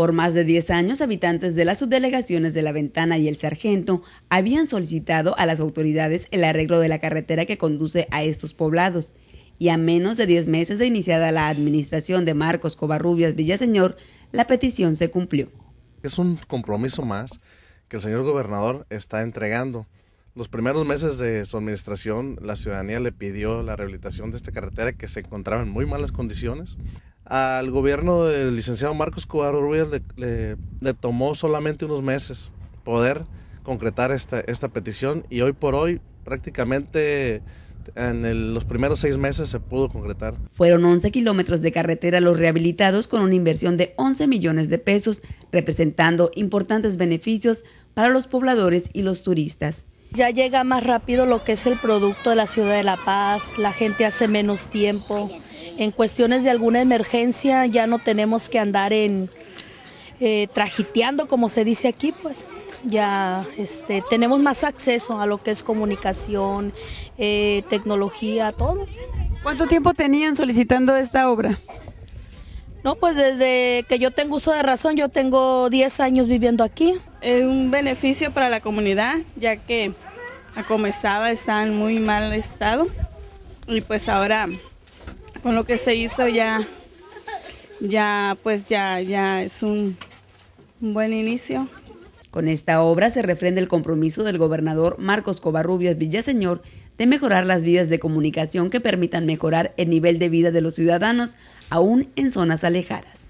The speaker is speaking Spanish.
Por más de 10 años, habitantes de las subdelegaciones de La Ventana y El Sargento habían solicitado a las autoridades el arreglo de la carretera que conduce a estos poblados. Y a menos de 10 meses de iniciada la administración de Marcos Covarrubias Villaseñor, la petición se cumplió. Es un compromiso más que el señor gobernador está entregando. Los primeros meses de su administración, la ciudadanía le pidió la rehabilitación de esta carretera que se encontraba en muy malas condiciones al gobierno del licenciado Marcos Cuadro Ruiz le, tomó solamente unos meses poder concretar esta, petición y hoy por hoy prácticamente en los primeros seis meses se pudo concretar. Fueron 11 kilómetros de carretera los rehabilitados con una inversión de 11 millones de pesos, representando importantes beneficios para los pobladores y los turistas ya llega más rápido lo que es el producto de la ciudad de La Paz, la gente hace menos tiempo. En cuestiones de alguna emergencia ya no tenemos que andar en eh, trajiteando, como se dice aquí, pues ya este, tenemos más acceso a lo que es comunicación, eh, tecnología, todo. ¿Cuánto tiempo tenían solicitando esta obra? No, pues desde que yo tengo uso de razón, yo tengo 10 años viviendo aquí. Es un beneficio para la comunidad, ya que a como estaba, estaba en muy mal estado. Y pues ahora con lo que se hizo ya, ya pues ya, ya es un, buen inicio. Con esta obra se refrenda el compromiso del gobernador Marcos Covarrubias Villaseñor de mejorar las vías de comunicación que permitan mejorar el nivel de vida de los ciudadanos, aún en zonas alejadas.